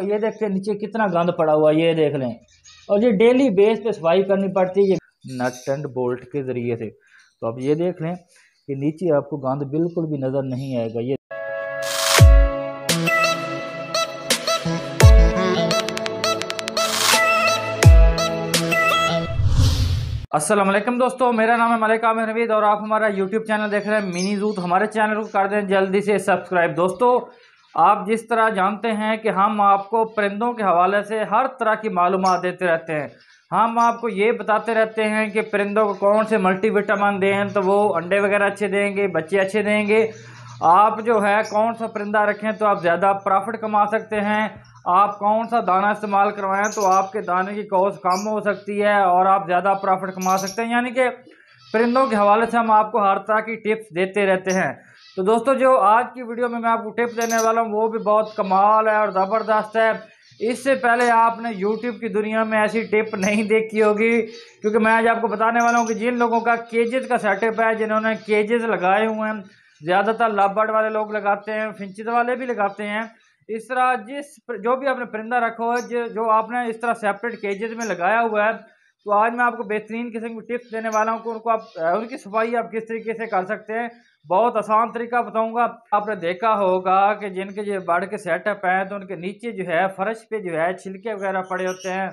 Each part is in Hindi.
तो ये देखते हैं नीचे कितना गंद पड़ा हुआ ये देख लें और ये डेली बेस पे सफाई करनी पड़ती है नट एंड बोल्ट के ज़रिए से तो आप ये देख लें कि नीचे आपको गंद बिल्कुल भी नज़र नहीं आएगा ये असलम दोस्तों मेरा नाम है मलिक आमिर नवीद और आप हमारा यूट्यूब चैनल देख रहे हैं मिनी जूत हमारे चैनल को कर दें जल्दी से सब्सक्राइब दोस्तों आप जिस तरह जानते हैं कि हम आपको परिंदों के हवाले से हर तरह की मालूम देते रहते हैं हम आपको ये बताते रहते हैं कि परिंदों को कौन से मल्टीविटामिन दें तो वो अंडे वगैरह अच्छे देंगे बच्चे अच्छे देंगे आप जो है कौन सा परिंदा रखें तो आप ज़्यादा प्रॉफिट कमा सकते हैं आप कौन सा दाना इस्तेमाल करवाएं तो आपके दाने की कॉस्ट कम हो सकती है और आप ज़्यादा प्रॉफिट कमा सकते हैं यानी कि परिंदों के हवाले से हम आपको हर तरह की टिप्स देते रहते हैं तो दोस्तों जो आज की वीडियो में मैं आपको टिप देने वाला हूँ वो भी बहुत कमाल है और ज़बरदस्त है इससे पहले आपने YouTube की दुनिया में ऐसी टिप नहीं देखी होगी क्योंकि मैं आज आपको बताने वाला हूँ कि जिन लोगों का केजेस का सेटअप है जिन्होंने केजेस लगाए हुए हैं ज़्यादातर लाबर्ड वाले लोग लगाते हैं फिंचित वाले भी लगाते हैं इस तरह जिस जो भी आपने परिंदा रखा हो जो आपने इस तरह सेपरेट केजेस में लगाया हुआ है तो आज मैं आपको बेहतरीन किस्म की टिप्स देने वाला हूँ कि उनको आप उनकी सफाई आप किस तरीके से कर सकते हैं बहुत आसान तरीका बताऊंगा आपने देखा होगा कि जिनके जो बाढ़ के सेटअप हैं तो उनके नीचे जो है फर्श पे जो है छिलके वगैरह पड़े होते हैं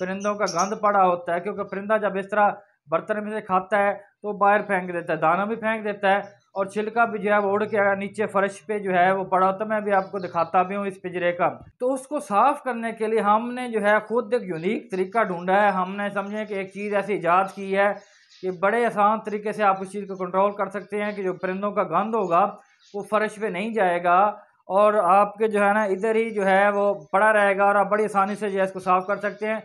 परिंदों का गंद पड़ा होता है क्योंकि परिंदा जब इस तरह बर्तन में से खाता है तो बाहर फेंक देता है दाना भी फेंक देता है और छिलका भी जो है वो उड़ के नीचे फर्श पे जो है वो पड़ा होता तो मैं भी आपको दिखाता भी हूँ इस पिजरे का तो उसको साफ़ करने के लिए हमने जो है खुद एक यूनिक तरीका ढूंढा है हमने समझे कि एक चीज़ ऐसी ईजाद की है कि बड़े आसान तरीके से आप उस चीज़ को कंट्रोल कर सकते हैं कि जो परिंदों का गंद होगा वो फर्श पर नहीं जाएगा और आपके जो है ना इधर ही जो है वो पड़ा रहेगा और आप बड़ी आसानी से जो है इसको साफ़ कर सकते हैं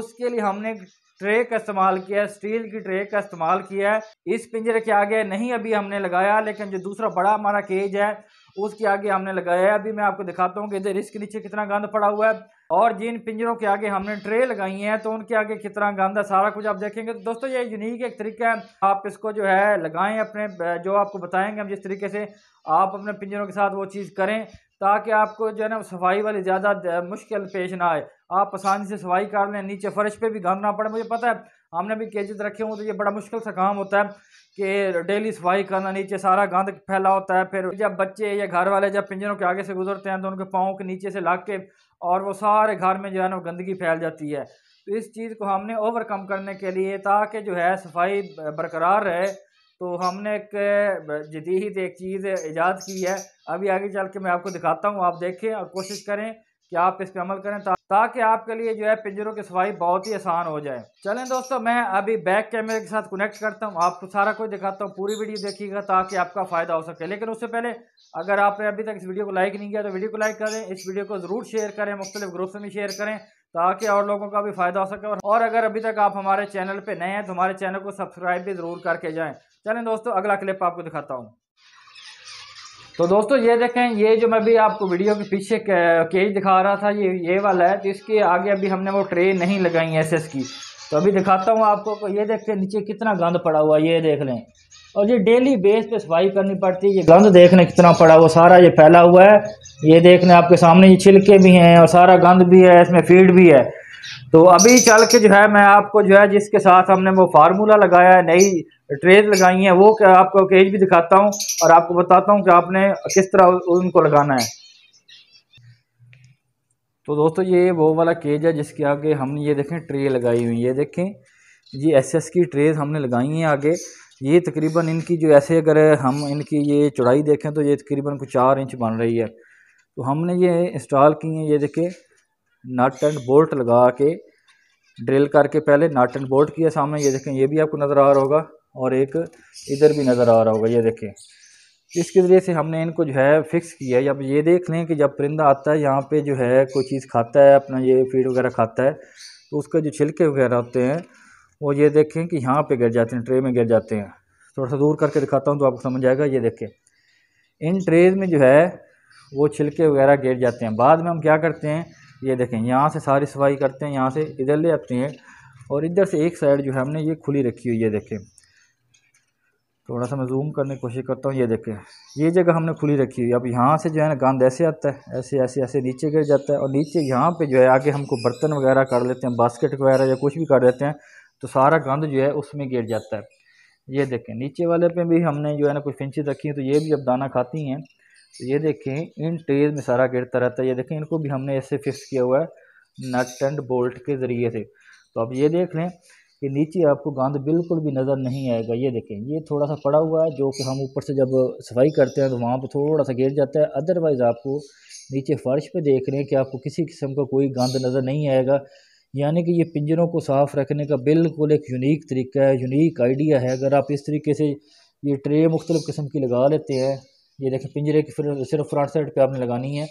उसके लिए हमने ट्रे का इस्तेमाल किया है स्टील की ट्रे का इस्तेमाल किया है इस पिंजरे के आगे नहीं अभी हमने लगाया लेकिन जो दूसरा बड़ा हमारा केज है उसके आगे हमने लगाया है अभी मैं आपको दिखाता हूँ कि इधर इसके नीचे कितना गंद पड़ा हुआ है और जिन पिंजरों के आगे हमने ट्रे लगाई है तो उनके आगे कितना गंद है सारा कुछ आप देखेंगे तो दोस्तों ये यूनिक एक तरीका है आप इसको जो है लगाएं अपने जो आपको बताएंगे हम जिस तरीके से आप अपने पिंजरों के साथ वो चीज़ करें ताकि आपको जो है ना सफाई वाली ज़्यादा मुश्किल पेश ना आए आप आसानी से सफाई कर लें नीचे फर्श पे भी घाम ना पड़े मुझे पता है हमने भी केजेस रखे हुए तो ये बड़ा मुश्किल सा काम होता है कि डेली सफाई करना नीचे सारा गंद फैला होता है फिर जब बच्चे या घर वाले जब पिंजरों के आगे से गुजरते हैं तो उनके पाँव के नीचे से लाग के और वो सारे घर में जो है ना गंदगी फैल जाती है तो इस चीज़ को हमने ओवरकम करने के लिए ताकि जो है सफाई बरकरार रहे तो हमने एक जदीद एक चीज़ ईजाद की है अभी आगे चल के मैं आपको दिखाता हूँ आप देखें और कोशिश करें कि आप इस पर अमल करें ताकि आपके लिए जो है पिंजरों की सफाई बहुत ही आसान हो जाए चलें दोस्तों मैं अभी बैक कैमरे के साथ कनेक्ट करता हूँ आपको सारा कुछ दिखाता हूँ पूरी वीडियो देखिएगा ताकि आपका फ़ायदा हो सके लेकिन उससे पहले अगर आपने अभी तक इस वीडियो को लाइक नहीं किया तो वीडियो को लाइक करें इस वीडियो को ज़रूर शेयर करें मुख्तलिफ ग्रुप्स में शेयर करें ताकि और लोगों का भी फ़ायदा हो सके और अगर अभी तक आप हमारे चैनल पर नए हैं तो हमारे चैनल को सब्सक्राइब भी ज़रूर करके जाए चलें दोस्तों अगला क्लिप आपको दिखाता हूँ तो दोस्तों ये देखें ये जो मैं भी आपको वीडियो के पीछे केज दिखा रहा था ये ये वाला है तो इसके आगे अभी हमने वो ट्रे नहीं लगाई एस की तो अभी दिखाता हूँ आपको ये देख के नीचे कितना गंद पड़ा हुआ ये देख लें और ये डेली बेस पे सफाई करनी पड़ती है ये गंद देखने कितना पड़ा वो सारा ये फैला हुआ है ये देखने आपके सामने ये छिलके भी हैं और सारा गंद भी है इसमें फीड भी है तो अभी चल के जो है मैं आपको जो है जिसके साथ हमने वो फार्मूला लगाया है नई ट्रेज लगाई है वो आपको केज भी दिखाता हूँ और आपको बताता हूँ कि आपने किस तरह उनको लगाना है तो दोस्तों ये वो वाला केज है जिसके आगे हमने ये देखें ट्रे लगाई हुई ये देखें ये एस एस की ट्रेज हमने लगाई हैं आगे ये तकरीबन इनकी जो ऐसे अगर हम इनकी ये चौड़ाई देखें तो ये तकरीबन कुछ चार इंच बन रही है तो हमने ये इंस्टॉल की हैं ये देखिए नट एंड बोल्ट लगा के ड्रिल करके पहले नट एंड बोल्ट किया सामने ये देखें ये भी आपको नज़र आ रहा होगा और एक इधर भी नज़र आ रहा होगा ये देखें इसके ज़रिए से हमने इनको जो है फिक्स किया है अब ये देख लें कि जब परिंदा आता है यहाँ पे जो है कोई चीज़ खाता है अपना ये फीड वगैरह खाता है तो उसका जो छिलके वगैरह होते हैं वो ये देखें कि यहाँ पे गिर जाते हैं ट्रे में गिर जाते हैं थोड़ा सा दूर करके दिखाता हूँ तो आपको समझ आएगा ये देखें इन ट्रेज में जो है वो छिलके वगैरह गिर जाते हैं बाद में हम क्या करते हैं ये देखें यहाँ से सारी सफाई करते हैं यहाँ से इधर ले आते हैं और इधर से एक साइड जो है हमने ये खुली रखी हुई है देखें थोड़ा सा मैं जूम करने की कोशिश करता हूँ ये देखें ये जगह हमने खुली रखी हुई है अब यहाँ से जो है ना गंद ऐसे आता है ऐसे ऐसे ऐसे नीचे गिर जाता है और नीचे यहाँ पे जो है आगे हमको बर्तन वगैरह कर लेते हैं बास्केट वगैरह या कुछ भी कर देते हैं तो सारा गंद जो है उसमें गिर जाता है ये देखें नीचे वाले पे भी हमने जो है ना कुछ फिंची रखी हैं तो ये भी अब दाना खाती हैं तो ये देखें इन ट्रेज में सारा गिरता रहता है ये देखें इनको भी हमने ऐसे फिक्स किया हुआ है नट एंड बोल्ट के ज़रिए से तो अब ये देख लें कि नीचे आपको गंद बिल्कुल भी नज़र नहीं आएगा ये देखें ये थोड़ा सा पड़ा हुआ है जो कि हम ऊपर से जब सफाई करते हैं तो वहाँ पर थोड़ा सा गिर जाता है अदरवाइज़ आपको नीचे फ़र्श पर देख रहे हैं कि आपको किसी किस्म का कोई गंद नज़र नहीं आएगा यानी कि ये पिंजरों को साफ़ रखने का बिल्कुल एक यूनिक तरीका है यूनिक आइडिया है अगर आप इस तरीके से ये ट्रे मुख्तलिफ़ किस्म की लगा लेते हैं ये देखें पिंजरे की फिर सिर्फ फ्रंट साइड पे आपने लगानी है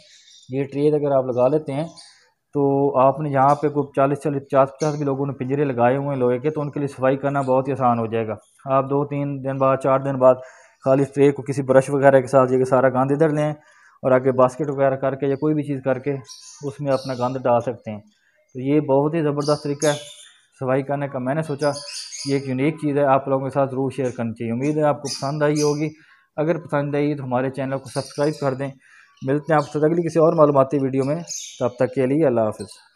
ये ट्रे अगर आप लगा लेते हैं तो आपने यहाँ पे कोई चालीस चालीस पचास पचास भी लोगों ने पिंजरे लगाए हुए हैं लोहे के तो उनके लिए सफाई करना बहुत ही आसान हो जाएगा आप दो तीन दिन बाद चार दिन बाद खाली ट्रे को किसी ब्रश वगैरह के साथ जगह सारा गंद इधर लें और आगे बास्केट वगैरह करके या कोई भी चीज़ करके उसमें अपना गंद डाल सकते हैं तो ये बहुत ही ज़बरदस्त तरीका है सफाई करने का मैंने सोचा ये एक यूनिक चीज़ है आप लोगों के साथ ज़रूर शेयर करनी चाहिए उम्मीद है आपको पसंद आई होगी अगर पसंद आई तो हमारे चैनल को सब्सक्राइब कर दें मिलते हैं आपसे अगली किसी और मालूमती वीडियो में तब तक के लिए अल्लाह हाफिज़